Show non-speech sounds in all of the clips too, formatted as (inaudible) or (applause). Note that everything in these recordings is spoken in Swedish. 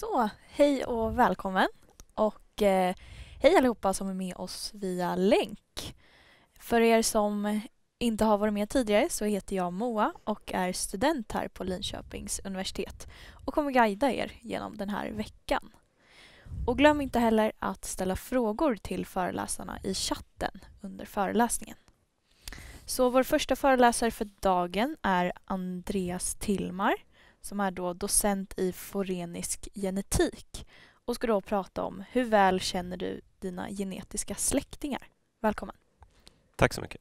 Så, hej och välkommen. Och eh, hej allihopa som är med oss via länk. För er som inte har varit med tidigare så heter jag Moa och är student här på Linköpings universitet och kommer guida er genom den här veckan. Och glöm inte heller att ställa frågor till föreläsarna i chatten under föreläsningen. Så vår första föreläsare för dagen är Andreas Tillmar som är då docent i forenisk genetik och ska då prata om hur väl känner du dina genetiska släktingar? Välkommen! Tack så mycket!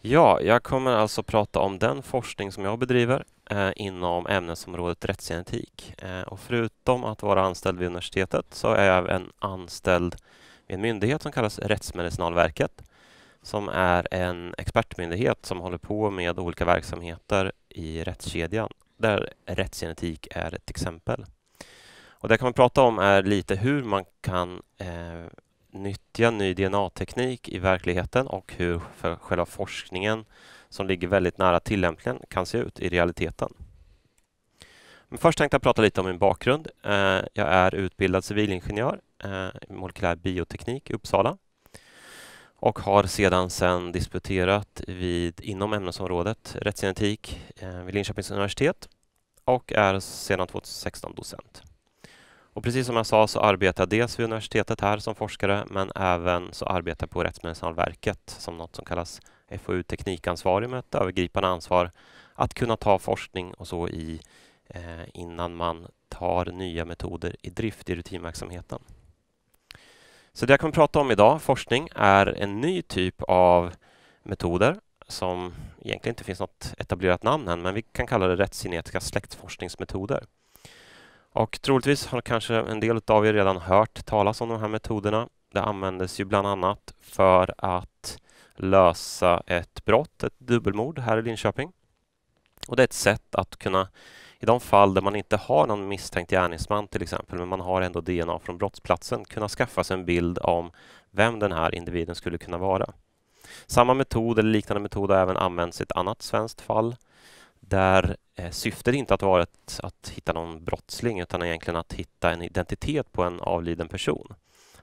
Ja, jag kommer alltså prata om den forskning som jag bedriver eh, inom ämnesområdet rättsgenetik. Eh, och förutom att vara anställd vid universitetet så är jag även anställd vid en myndighet som kallas Rättsmedicinalverket som är en expertmyndighet som håller på med olika verksamheter i rättskedjan där rättsgenetik är ett exempel. Och det kan man prata om är lite hur man kan eh, nyttja ny DNA-teknik i verkligheten och hur för själva forskningen som ligger väldigt nära tillämpningen kan se ut i realiteten. Men först tänkte jag prata lite om min bakgrund. Eh, jag är utbildad civilingenjör eh, i molekylär bioteknik i Uppsala och har sedan sen disputerat vid, inom ämnesområdet rättsgenetik eh, vid Linköpings universitet och är sedan 2016 docent. Och precis som jag sa så arbetar jag dels vid universitetet här som forskare men även så arbetar jag på Rättsmedicinalverket som något som kallas FoU teknikansvarig med ett övergripande ansvar att kunna ta forskning och så i eh, innan man tar nya metoder i drift i rutinverksamheten. Så det jag kommer att prata om idag, forskning, är en ny typ av metoder som egentligen inte finns något etablerat namn än, men vi kan kalla det rättsgenetiska släktforskningsmetoder. Och troligtvis har kanske en del av er redan hört talas om de här metoderna. Det användes ju bland annat för att lösa ett brott, ett dubbelmord här i Linköping. Och det är ett sätt att kunna i de fall där man inte har någon misstänkt gärningsman till exempel, men man har ändå DNA från brottsplatsen, kunna skaffa sig en bild om vem den här individen skulle kunna vara. Samma metod eller liknande metod har även använts i ett annat svenskt fall där eh, syftet inte har varit att hitta någon brottsling utan egentligen att hitta en identitet på en avliden person.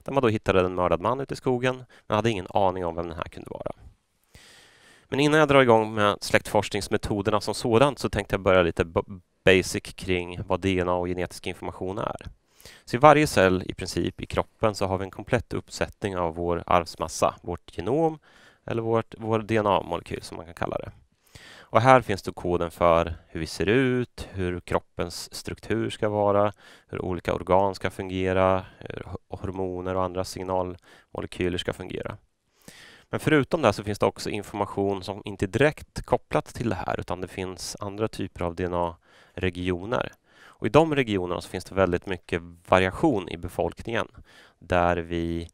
Där man då hittade en mördad man ute i skogen men hade ingen aning om vem den här kunde vara. Men innan jag drar igång med släktforskningsmetoderna som sådant så tänkte jag börja lite basic kring vad DNA och genetisk information är. Så i varje cell i princip i kroppen så har vi en komplett uppsättning av vår arvsmassa, vårt genom eller vårt, vår DNA-molekyl som man kan kalla det. Och här finns då koden för hur vi ser ut, hur kroppens struktur ska vara, hur olika organ ska fungera, hur hormoner och andra signalmolekyler ska fungera. Men förutom det så finns det också information som inte är direkt kopplat till det här utan det finns andra typer av DNA regioner. Och I de regionerna finns det väldigt mycket variation i befolkningen där vi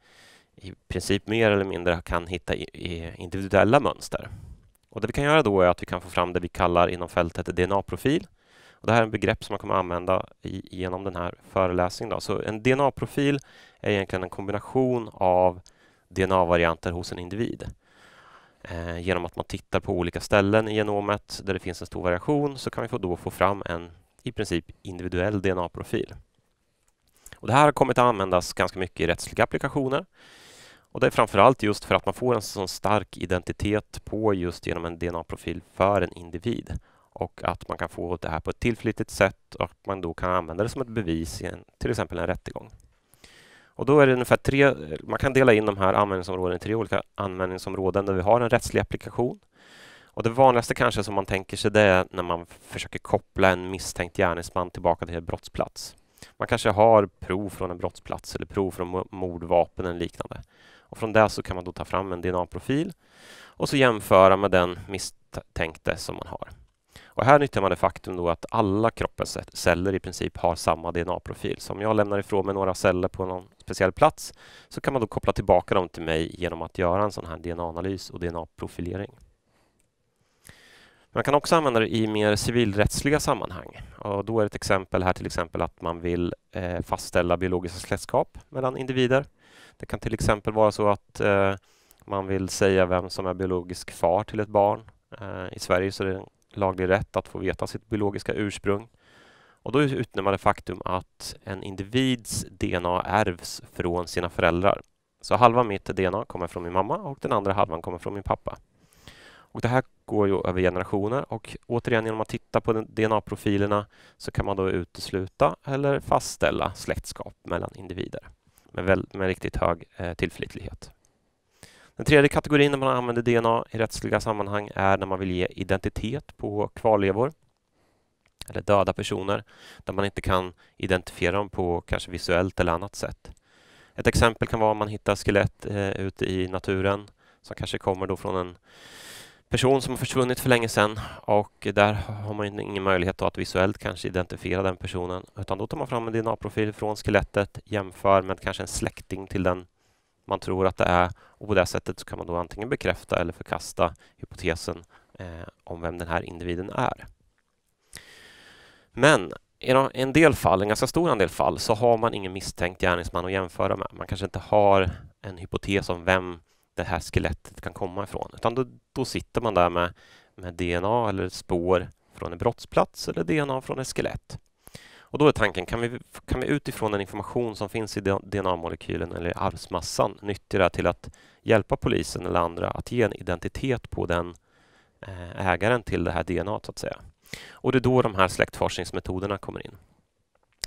i princip mer eller mindre kan hitta individuella mönster. Och det vi kan göra då är att vi kan få fram det vi kallar inom fältet DNA-profil. det här är ett begrepp som man kommer använda i, genom den här föreläsningen. Då. Så en DNA-profil är egentligen en kombination av DNA-varianter hos en individ. Eh, genom att man tittar på olika ställen i genomet där det finns en stor variation så kan vi få då få fram en i princip individuell DNA-profil. Och det här har kommit att användas ganska mycket i rättsliga applikationer. Och det är framförallt just för att man får en sån stark identitet på just genom en DNA-profil för en individ och att man kan få det här på ett tillförlitligt sätt och man då kan använda det som ett bevis i en, till exempel en rättegång. Och då är det ungefär tre, man kan dela in de här användningsområdena i tre olika användningsområden där vi har en rättslig applikation. Och det vanligaste kanske som man tänker sig det är när man försöker koppla en misstänkt gärningsman tillbaka till en brottsplats. Man kanske har prov från en brottsplats eller prov från mordvapen eller liknande. Och från det så kan man då ta fram en DNA-profil och så jämföra med den misstänkte som man har. Och här nyttjar man det faktum då att alla kroppens celler i princip har samma DNA-profil. Så om jag lämnar ifrån mig några celler på någon speciell plats så kan man då koppla tillbaka dem till mig genom att göra en sån här DNA-analys och DNA-profilering. Man kan också använda det i mer civilrättsliga sammanhang. Och då är ett exempel här till exempel att man vill eh, fastställa biologiska släktskap mellan individer. Det kan till exempel vara så att eh, man vill säga vem som är biologisk far till ett barn. Eh, I Sverige så är det laglig rätt att få veta sitt biologiska ursprung. Och då utnämner man det faktum att en individs DNA ärvs från sina föräldrar. Så halva mitt DNA kommer från min mamma och den andra halvan kommer från min pappa. Och det här går ju över generationer och återigen genom att titta på DNA-profilerna så kan man då utesluta eller fastställa släktskap mellan individer med, väl, med riktigt hög eh, tillförlitlighet. Den tredje kategorin när man använder DNA i rättsliga sammanhang är när man vill ge identitet på kvarlevor eller döda personer där man inte kan identifiera dem på kanske visuellt eller annat sätt. Ett exempel kan vara om man hittar skelett eh, ute i naturen som kanske kommer då från en person som har försvunnit för länge sedan och där har man ingen möjlighet att visuellt kanske identifiera den personen utan då tar man fram en DNA-profil från skelettet, jämför med kanske en släkting till den man tror att det är och på det sättet kan man då antingen bekräfta eller förkasta hypotesen eh, om vem den här individen är. Men i en del fall, en ganska stor andel fall, så har man ingen misstänkt gärningsman att jämföra med. Man kanske inte har en hypotes om vem det här skelettet kan komma ifrån, utan då, då sitter man där med, med DNA eller spår från en brottsplats eller DNA från ett skelett. Och då är tanken, kan vi, kan vi utifrån den information som finns i DNA-molekylen eller i arvsmassan nyttja det till att hjälpa polisen eller andra att ge en identitet på den eh, ägaren till det här DNA så att säga. Och det är då de här släktforskningsmetoderna kommer in.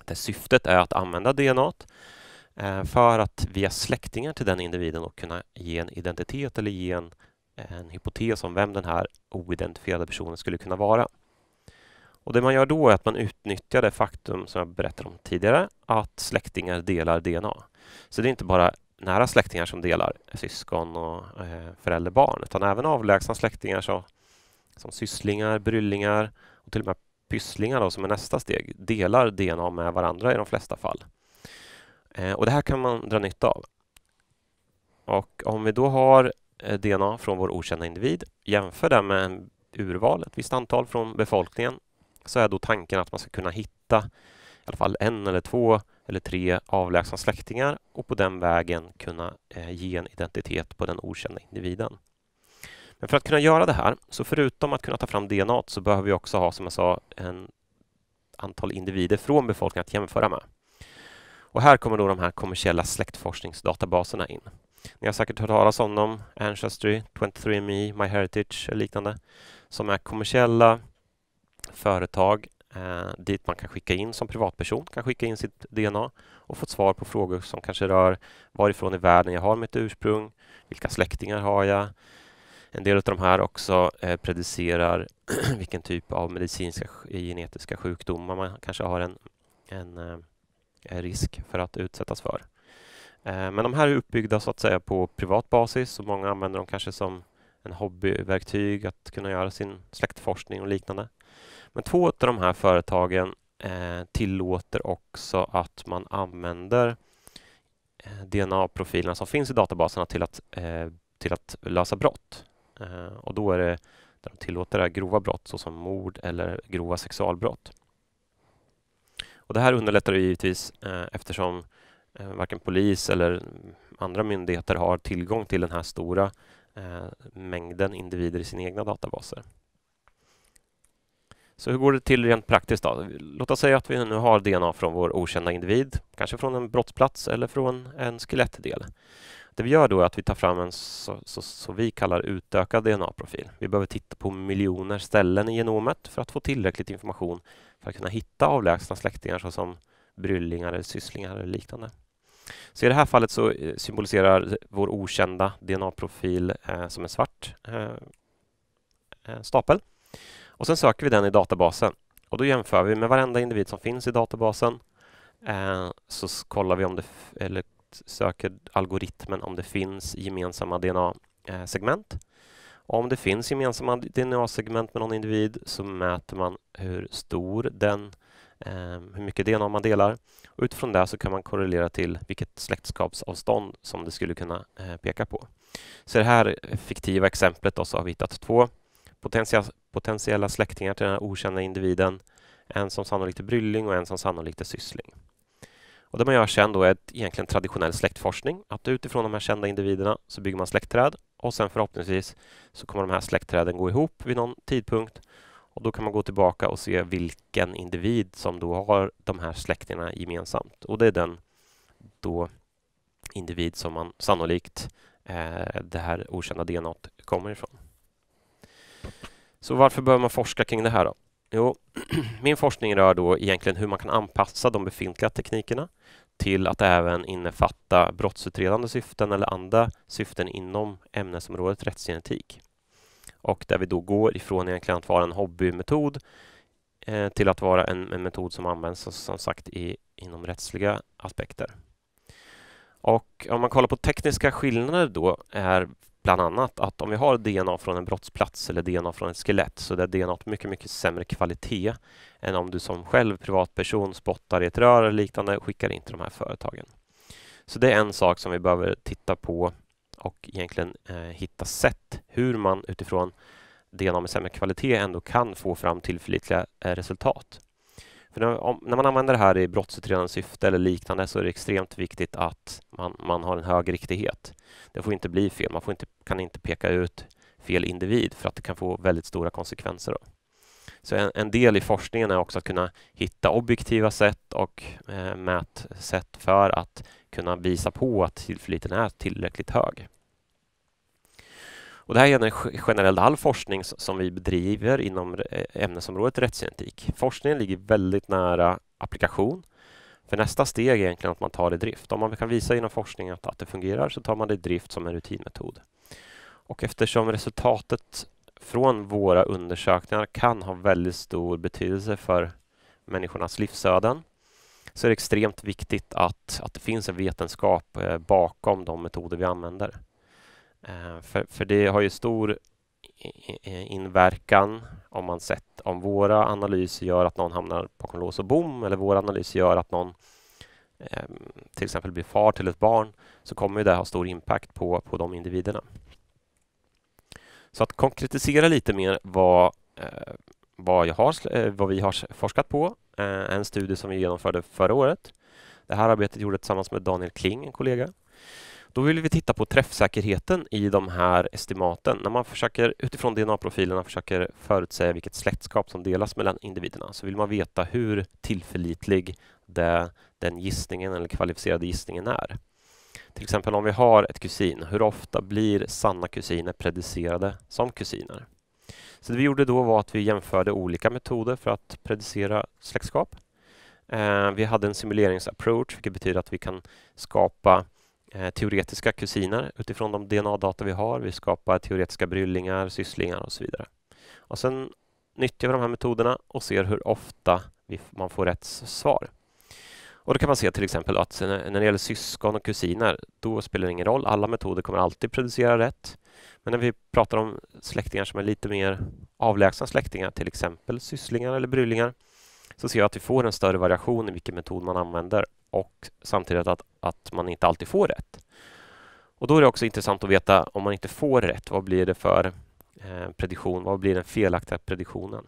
Där syftet är att använda DNA eh, för att via släktingar till den individen och kunna ge en identitet eller ge en, en hypotes om vem den här oidentifierade personen skulle kunna vara. Och Det man gör då är att man utnyttjar det faktum som jag berättade om tidigare, att släktingar delar DNA. Så det är inte bara nära släktingar som delar, syskon och eh, förälderbarn, utan även avlägsna släktingar så, som sysslingar, bryllingar och till och med pysslingar då, som är nästa steg, delar DNA med varandra i de flesta fall. Eh, och Det här kan man dra nytta av. Och Om vi då har eh, DNA från vår okända individ, jämför det med en urval, ett visst antal från befolkningen så är då tanken att man ska kunna hitta i alla fall en eller två eller tre avlägsna släktingar och på den vägen kunna eh, ge en identitet på den okända individen. Men för att kunna göra det här, så förutom att kunna ta fram DNA så behöver vi också ha, som jag sa, en antal individer från befolkningen att jämföra med. Och här kommer då de här kommersiella släktforskningsdatabaserna in. Ni har säkert hört talas om dem, Ancestry, 23andMe, MyHeritage och liknande, som är kommersiella företag eh, dit man kan skicka in som privatperson, kan skicka in sitt DNA och få svar på frågor som kanske rör varifrån i världen jag har mitt ursprung, vilka släktingar har jag? En del av de här också eh, predicerar (clears throat) vilken typ av medicinska genetiska sjukdomar man kanske har en, en eh, risk för att utsättas för. Eh, men de här är uppbyggda så att säga på privat basis och många använder dem kanske som en hobbyverktyg att kunna göra sin släktforskning och liknande. Men två av de här företagen eh, tillåter också att man använder eh, DNA-profilerna som finns i databaserna till att, eh, till att lösa brott. Och då är det där de tillåter det grova brott såsom mord eller grova sexualbrott. Och det här underlättar det givetvis eftersom varken polis eller andra myndigheter har tillgång till den här stora mängden individer i sina egna databaser. Så hur går det till rent praktiskt? då? Låt oss säga att vi nu har DNA från vår okända individ, kanske från en brottsplats eller från en skelettdel. Det vi gör då är att vi tar fram en så, så, så vi kallar utökad DNA-profil. Vi behöver titta på miljoner ställen i genomet för att få tillräckligt information för att kunna hitta avlägsna släktingar såsom bryllingar eller sysslingar eller liknande. Så i det här fallet så eh, symboliserar vår okända DNA-profil eh, som en svart eh, eh stapel och sen söker vi den i databasen och då jämför vi med varenda individ som finns i databasen. Eh, så kollar vi om det, eller söker algoritmen om det finns gemensamma DNA-segment. Eh, om det finns gemensamma DNA-segment med någon individ så mäter man hur stor den, eh, hur mycket DNA man delar. Och utifrån det så kan man korrelera till vilket släktskapsavstånd som det skulle kunna eh, peka på. Så i det här fiktiva exemplet då så har vi hittat två potentiella, släktingar till den här okända individen. En som sannolikt är brylling och en som sannolikt är syssling. Och det man gör sen då är ett, egentligen traditionell släktforskning. Att utifrån de här kända individerna så bygger man släktträd och sen förhoppningsvis så kommer de här släktträden gå ihop vid någon tidpunkt och då kan man gå tillbaka och se vilken individ som då har de här släktingarna gemensamt. Och det är den då individ som man sannolikt eh, det här okända DNA kommer ifrån. Så varför behöver man forska kring det här då? Jo, (clears throat) min forskning rör då egentligen hur man kan anpassa de befintliga teknikerna till att även innefatta brottsutredande syften eller andra syften inom ämnesområdet rättsgenetik. Och där vi då går ifrån egentligen att vara en hobbymetod eh, till att vara en, en, metod som används som sagt i, inom rättsliga aspekter. Och om man kollar på tekniska skillnader då är bland annat att om vi har DNA från en brottsplats eller DNA från ett skelett så är DNA mycket, mycket sämre kvalitet än om du som själv privatperson spottar i ett rör eller liknande skickar in till de här företagen. Så det är en sak som vi behöver titta på och egentligen eh, hitta sätt hur man utifrån DNA med sämre kvalitet ändå kan få fram tillförlitliga eh, resultat. För när, om, när man använder det här i brottsutredande syfte eller liknande så är det extremt viktigt att man, man har en hög riktighet. Det får inte bli fel. Man får inte, kan inte peka ut fel individ för att det kan få väldigt stora konsekvenser. Då. Så en, en, del i forskningen är också att kunna hitta objektiva sätt och eh, mätsätt för att kunna visa på att tillförlitligheten är tillräckligt hög. Och det här gäller generellt all forskning som vi bedriver inom ämnesområdet rättsgenetik. Forskningen ligger väldigt nära applikation. För nästa steg är egentligen att man tar det i drift. Om man kan visa inom forskningen att, att det fungerar så tar man det i drift som en rutinmetod. Och eftersom resultatet från våra undersökningar kan ha väldigt stor betydelse för människornas livsöden så är det extremt viktigt att, att det finns en vetenskap eh, bakom de metoder vi använder. Eh, för, för det har ju stor inverkan om man sett om våra analyser gör att någon hamnar bakom lås och bom eller vår analys gör att någon ehm, till exempel blir far till ett barn så kommer det ha stor impact på, på de individerna. Så att konkretisera lite mer vad, eh, vad, jag har, eh, vad vi har forskat på, en studie som vi genomförde förra året. Det här arbetet gjorde jag tillsammans med Daniel Kling, en kollega då vill vi titta på träffsäkerheten i de här estimaten. När man försöker utifrån DNA-profilerna försöker förutsäga vilket släktskap som delas mellan individerna så vill man veta hur tillförlitlig det, den gissningen eller kvalificerade gissningen är. Till exempel om vi har ett kusin, hur ofta blir sanna kusiner predicerade som kusiner? Så det vi gjorde då var att vi jämförde olika metoder för att predicera släktskap. Eh, vi hade en simuleringsapproach, vilket betyder att vi kan skapa Eh, teoretiska kusiner utifrån de DNA-data vi har. Vi skapar teoretiska bryllingar, sysslingar och så vidare. Och sen nyttjar vi de här metoderna och ser hur ofta vi, man får rätt svar. Och då kan man se till exempel att eh, när det gäller syskon och kusiner, då spelar det ingen roll. Alla metoder kommer alltid producera rätt. Men när vi pratar om släktingar som är lite mer avlägsna släktingar, till exempel sysslingar eller bryllingar, så ser jag att vi får en större variation i vilken metod man använder och samtidigt att, att man inte alltid får rätt. Och Då är det också intressant att veta om man inte får rätt, vad blir det för eh, prediktion? Vad blir den felaktiga prediktionen?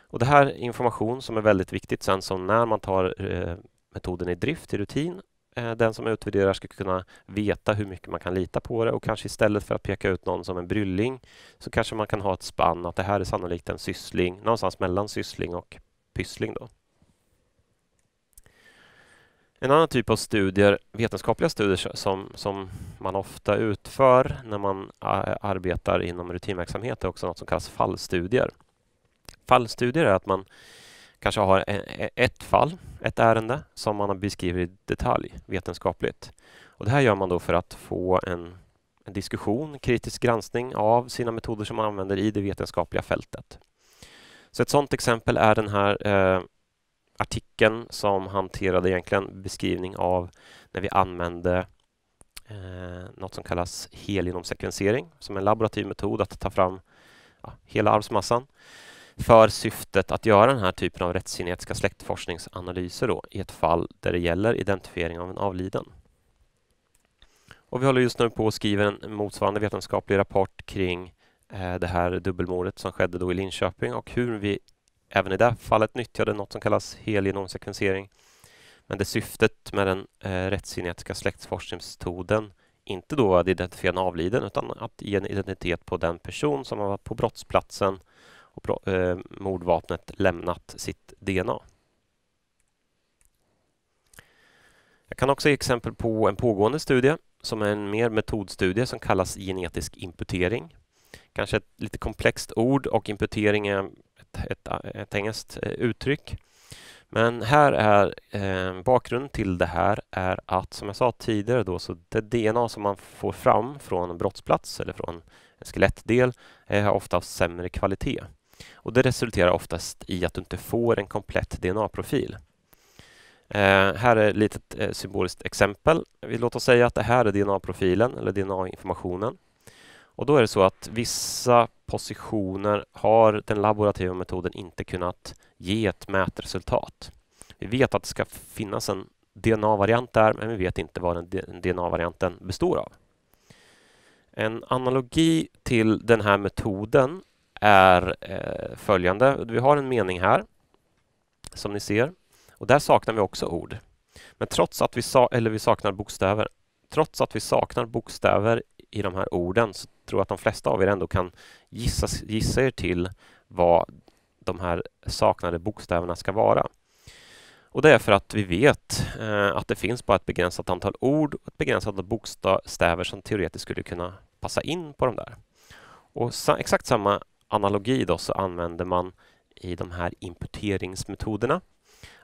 Och Det här är information som är väldigt viktigt sen som när man tar eh, metoden i drift, i rutin. Eh, den som utvärderar ska kunna veta hur mycket man kan lita på det och kanske istället för att peka ut någon som en brylling så kanske man kan ha ett spann att det här är sannolikt en syssling, någonstans mellan syssling och pyssling. Då. En annan typ av studier, vetenskapliga studier som, som man ofta utför när man arbetar inom rutinverksamhet är också något som kallas fallstudier. Fallstudier är att man kanske har e-, e-, ett fall, ett ärende som man beskriver i detalj vetenskapligt. Och det här gör man då för att få en, en diskussion, kritisk granskning av sina metoder som man använder i det vetenskapliga fältet. Så ett sådant exempel är den här eh, artikeln som hanterade egentligen beskrivning av när vi använde eh, något som kallas helgenomsekvensering som en laborativ metod att ta fram ja, hela arvsmassan för syftet att göra den här typen av rättsgenetiska släktforskningsanalyser då, i ett fall där det gäller identifiering av en avliden. Och vi håller just nu på att skriva en motsvarande vetenskaplig rapport kring eh, det här dubbelmordet som skedde då i Linköping och hur vi även i det fallet nyttjade något som kallas helgenomsekvensering. Men det syftet med den eh, rättsgenetiska släktforskningsmetoden inte då att identifiera en avliden utan att ge en identitet på den person som har varit på brottsplatsen och bro, eh, mordvapnet lämnat sitt DNA. Jag kan också ge exempel på en pågående studie som är en mer metodstudie som kallas genetisk imputering. Kanske ett lite komplext ord och imputering är ett, ett, engelskt eh, uttryck. Men här är eh, bakgrunden till det här är att som jag sa tidigare då så det DNA som man får fram från en brottsplats eller från en skelettdel är eh, oftast sämre kvalitet. Och det resulterar oftast i att du inte får en komplett DNA-profil. Eh, här är ett litet eh, symboliskt exempel. Låt oss säga att det här är DNA-profilen eller DNA-informationen och då är det så att vissa positioner har den laborativa metoden inte kunnat ge ett mätresultat. Vi vet att det ska finnas en DNA-variant där, men vi vet inte vad den DNA-varianten består av. En analogi till den här metoden är eh, följande. Vi har en mening här, som ni ser. Och där saknar vi också ord. Men trots att vi, sa, eller vi saknar bokstäver, trots att vi saknar bokstäver i de här orden så tror att de flesta av er ändå kan gissa, gissa er till vad de här saknade bokstäverna ska vara. Och det är för att vi vet eh, att det finns bara ett begränsat antal ord och ett begränsat antal bokstäver som teoretiskt skulle kunna passa in på de där. Och sa, exakt samma analogi då så använder man i de här imputeringsmetoderna.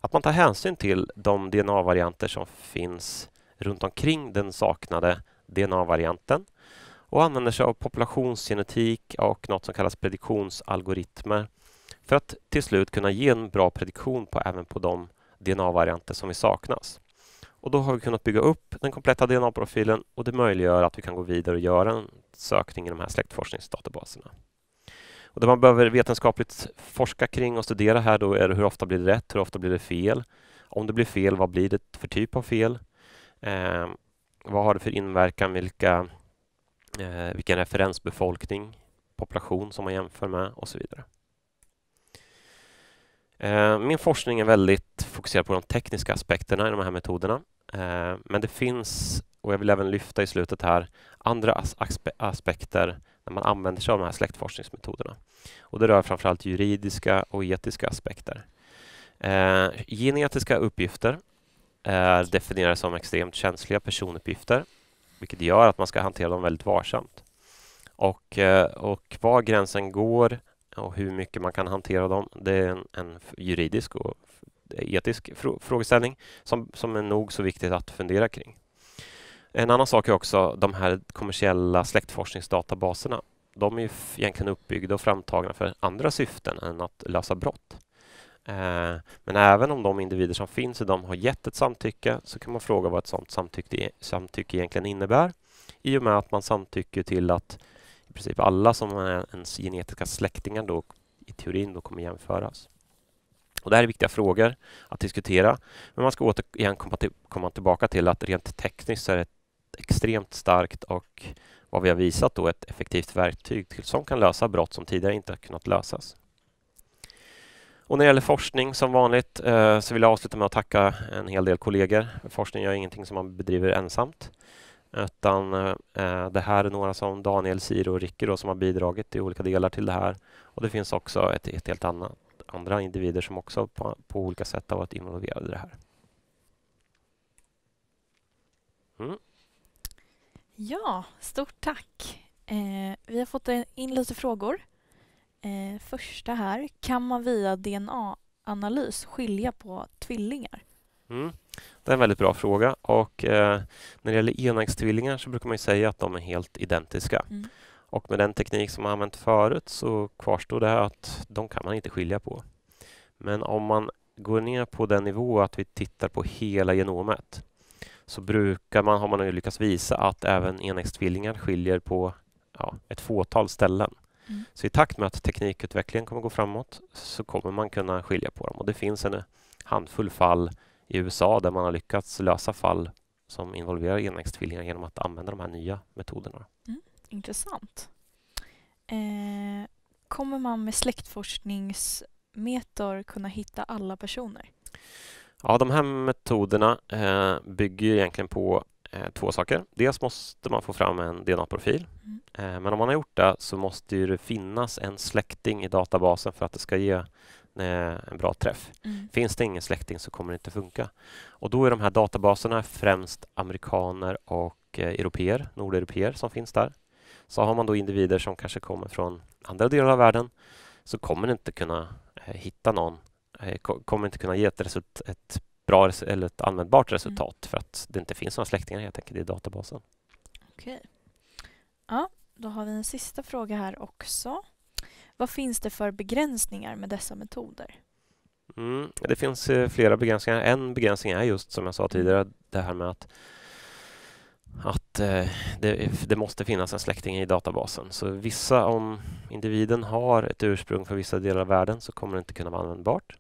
Att man tar hänsyn till de DNA-varianter som finns runt omkring den saknade DNA-varianten och använder sig av populationsgenetik och något som kallas prediktionsalgoritmer för att till slut kunna ge en bra prediktion på, även på de DNA-varianter som vi saknas. Och då har vi kunnat bygga upp den kompletta DNA-profilen och det möjliggör att vi kan gå vidare och göra en sökning i de här släktforskningsdatabaserna. Och det man behöver vetenskapligt forska kring och studera här då är hur ofta blir det rätt, hur ofta blir det fel? Om det blir fel, vad blir det för typ av fel? Eh, vad har det för inverkan? Vilka eh, vilken referensbefolkning, population som man jämför med och så vidare. Eh, min forskning är väldigt fokuserad på de tekniska aspekterna i de här metoderna. Eh, men det finns, och jag vill även lyfta i slutet här, andra as aspe aspekter när man använder sig av de här släktforskningsmetoderna. Och det rör framförallt juridiska och etiska aspekter. Eh, genetiska uppgifter är definierade som extremt känsliga personuppgifter vilket gör att man ska hantera dem väldigt varsamt. Och, eh, och var gränsen går och hur mycket man kan hantera dem, det är en, en juridisk och etisk frågeställning som, som är nog så viktigt att fundera kring. En annan sak är också de här kommersiella släktforskningsdatabaserna. De är egentligen uppbyggda och framtagna för andra syften än att lösa brott. Eh, men även om de individer som finns i dem har gett ett samtycke så kan man fråga vad ett sådant samtycke, e- samtycke egentligen innebär i och med att man samtycker till att i princip alla som är ens genetiska släktingar då i teorin då kommer jämföras. Och det här är viktiga frågor att diskutera, men man ska återigen komma, till, komma tillbaka till att rent tekniskt är det ett extremt starkt och vad vi har visat då ett effektivt verktyg till, som kan lösa brott som tidigare inte har kunnat lösas. Och när det gäller forskning, som vanligt, eh, så vill jag avsluta med att tacka en hel del kollegor. Forskning är ingenting som man bedriver ensamt, utan eh, det här är några som Daniel, Siro och Ricky som har bidragit i olika delar till det här. Och det finns också ett, ett helt annat, andra individer som också på, på, olika sätt har varit involverade i det här. Mm. Ja, stort tack. Eh, vi har fått in lite frågor eh, första här. Kan man via DNA-analys skilja på tvillingar? Mm. Det är en väldigt bra fråga. Och, eh, när det gäller enäggstvillingar så brukar man säga att de är helt identiska. Mm. Och med den teknik som man använt förut så kvarstår det att de kan man inte skilja på. Men om man går ner på den nivå att vi tittar på hela genomet så brukar man, har man lyckats visa att även enäggstvillingar skiljer på ja, ett fåtal ställen. Mm. Så i takt med att teknikutvecklingen kommer gå framåt så kommer man kunna skilja på dem. Och det finns en handfull fall i USA där man har lyckats lösa fall som involverar enäggstvillingar genom att använda de här nya metoderna. Mm. Intressant. Eh, kommer man med släktforskningsmetor kunna hitta alla personer? Ja, de här metoderna eh, bygger egentligen på Eh, två saker. Dels måste man få fram en DNA-profil. Mm. Eh, men om man har gjort det så måste det finnas en släkting i databasen för att det ska ge eh, en bra träff. Mm. Finns det ingen släkting så kommer det inte funka. Och då är de här databaserna främst amerikaner och eh, europeer, nordeuropeer som finns där. Så har man då individer som kanske kommer från andra delar av världen så kommer det inte kunna hitta någon, kommer inte kunna ge ett, result, ett bra eller ett användbart mm. resultat mm. för att det inte finns några släktingar helt enkelt i databasen. Okej. Ja, då har vi en sista fråga här också. Vad finns det för begränsningar med dessa metoder? Mm, det finns eh, flera begränsningar. En begränsning är just som jag sa mm. tidigare det här med att att eh, det, det, måste finnas en släkting i databasen. Så vissa, om individen har ett ursprung för vissa delar av världen så kommer det inte kunna vara användbart.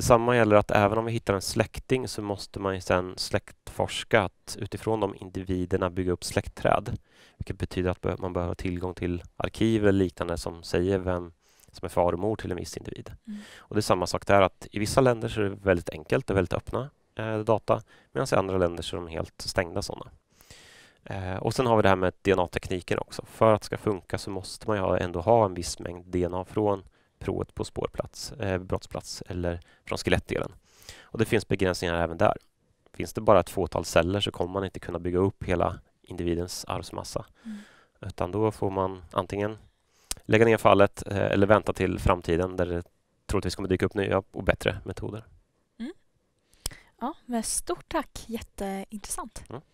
Detsamma gäller att även om vi hittar en släkting så måste man sedan släktforska att utifrån de individerna bygga upp släktträd. Vilket betyder att man behöver tillgång till arkiv eller liknande som säger vem som är far och mor till en viss individ. Mm. Och det är samma sak där att i vissa länder så är det väldigt enkelt, det är väldigt öppna eh, data medan i andra länder så är de helt stängda sådana. Eh, och sen har vi det här med DNA-tekniken också. För att det ska funka så måste man ju ändå ha en viss mängd DNA från provet på spårplats, eh, brottsplats eller från skelettdelen. Och det finns begränsningar även där. Finns det bara ett fåtal celler så kommer man inte kunna bygga upp hela individens arvsmassa. Mm. Utan då får man antingen lägga ner fallet eh, eller vänta till framtiden där det troligtvis kommer dyka upp nya och bättre metoder. Mm. Ja, men stort tack, jätteintressant. Mm.